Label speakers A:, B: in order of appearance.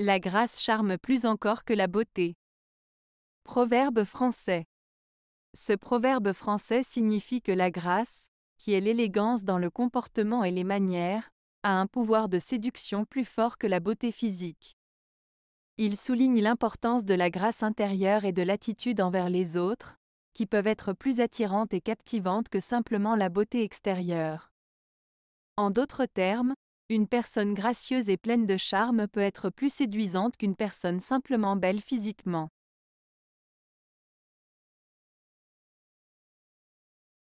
A: La grâce charme plus encore que la beauté. Proverbe français. Ce proverbe français signifie que la grâce, qui est l'élégance dans le comportement et les manières, a un pouvoir de séduction plus fort que la beauté physique. Il souligne l'importance de la grâce intérieure et de l'attitude envers les autres, qui peuvent être plus attirantes et captivantes que simplement la beauté extérieure. En d'autres termes, une personne gracieuse et pleine de charme peut être plus séduisante qu'une personne simplement belle physiquement.